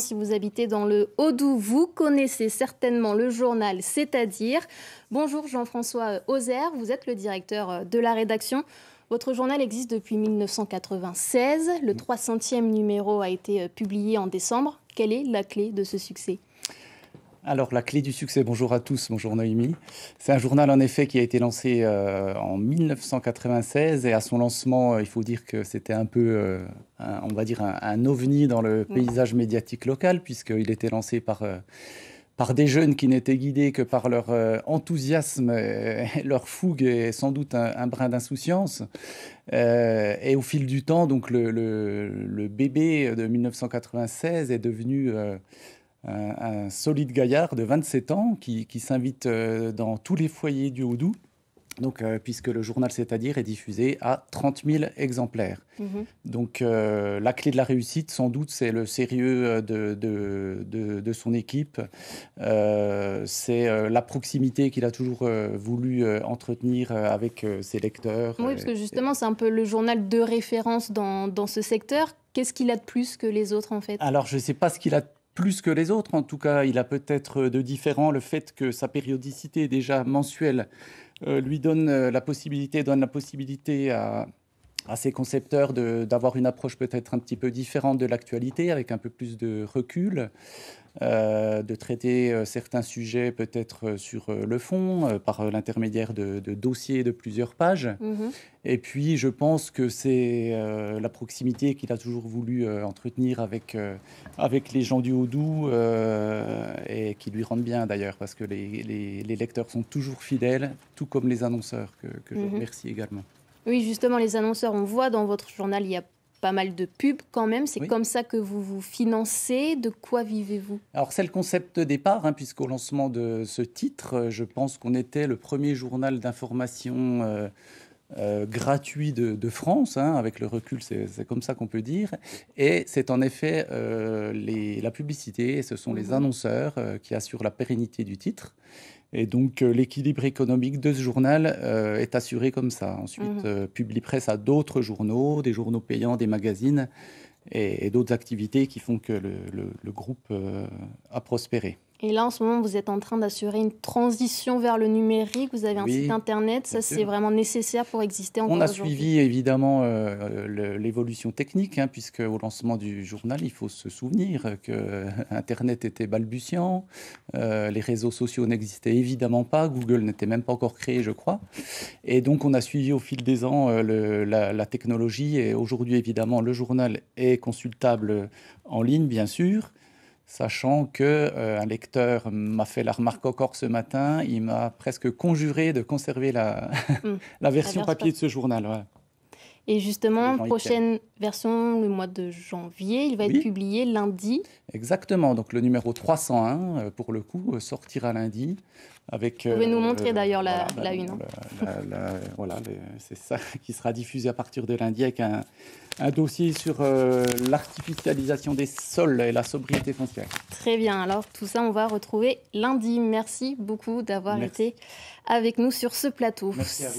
Si vous habitez dans le Haut-Doubs, vous connaissez certainement le journal, c'est-à-dire. Bonjour Jean-François Ozer, euh, vous êtes le directeur euh, de la rédaction. Votre journal existe depuis 1996. Le 300e numéro a été euh, publié en décembre. Quelle est la clé de ce succès alors, la clé du succès, bonjour à tous, bonjour Noémie. C'est un journal en effet qui a été lancé euh, en 1996 et à son lancement, euh, il faut dire que c'était un peu, euh, on va dire, un, ovni dans le paysage médiatique local puisqu'il était lancé par par des jeunes qui n'étaient guidés que par leur enthousiasme, leur fougue et sans doute un, brin d'insouciance. et au fil du temps, donc le, bébé de 1996 est devenu un, solide gaillard de 27 ans qui, s'invite euh, dans tous les foyers du Houdou. Donc, euh, puisque le journal C'est-à-dire est diffusé à 30 000 exemplaires. Mhm. Donc, euh, la clé de la réussite, sans doute, c'est le sérieux de, de, son équipe. c'est la proximité qu'il a toujours voulu entretenir avec ses lecteurs. Oui, parce que justement, c'est un peu le journal de référence dans, dans ce secteur. Qu'est-ce qu'il a de plus que les autres, en fait Alors, je ne sais pas ce qu'il a de plus que les autres. En tout cas, il a peut-être de différent le fait que sa périodicité déjà mensuelle euh, lui donne euh, la possibilité, donne la possibilité à, à ces concepteurs d'avoir une approche peut-être un petit peu différente de l'actualité, avec un peu plus de recul, euh, de traiter euh, certains sujets peut-être euh, sur le fond, par l'intermédiaire de, dossiers de plusieurs pages. Mhm. Et puis, je pense que c'est la proximité qu'il a toujours voulu entretenir avec, avec les gens du haut et qui lui rendent bien d'ailleurs, parce que les, lecteurs sont toujours fidèles, tout comme les annonceurs, que, je mhm. remercie également. Oui, justement, les annonceurs, on voit dans votre journal, il y a pas mal de pubs quand même. C'est comme ça que vous vous financez. De quoi vivez-vous Alors c'est le concept de départ, hein, puisqu'au lancement de ce titre, euh, je pense qu'on était le premier journal d'information euh, euh, gratuit de, France, hein, avec le recul, c'est comme ça qu'on peut dire. Et c'est en effet euh, la publicité, ce sont les mmh. annonceurs euh, qui assurent la pérennité du titre. Et donc l'équilibre économique de ce journal est assuré comme ça. Ensuite, mmh. publie Presse a d'autres journaux, des journaux payants, des magazines et, d'autres activités qui font que le groupe a prospéré. Et là, en ce moment, vous êtes en train d'assurer une transition vers le numérique. Vous avez un site internet. Ça, c'est vraiment nécessaire pour exister encore On a suivi évidemment euh, l'évolution technique, hein, puisque au lancement du journal, il faut se souvenir que Internet était balbutiant, euh, les réseaux sociaux n'existaient évidemment pas, Google n'était même pas encore créé, je crois. Et donc, on a suivi au fil des ans euh, la technologie. Et aujourd'hui, évidemment, le journal est consultable en ligne, bien sûr sachant que euh, un lecteur m'a fait la remarque encore ce matin, il m'a presque conjuré de conserver la, hum. version papier de ce journal. Et justement, prochaine version, le mois de janvier, il va être publié lundi. Exactement, donc le numéro 301, euh, pour le coup, euh, sortira lundi. Avec, Vous pouvez nous euh, montrer d'ailleurs la, une. Hein. voilà, c'est ça qui sera diffusé à partir de lundi avec un, dossier sur l'artificialisation des sols et la sobriété foncière. Très bien, alors tout ça, on va retrouver lundi. Merci beaucoup d'avoir été avec nous sur ce plateau. Merci vous.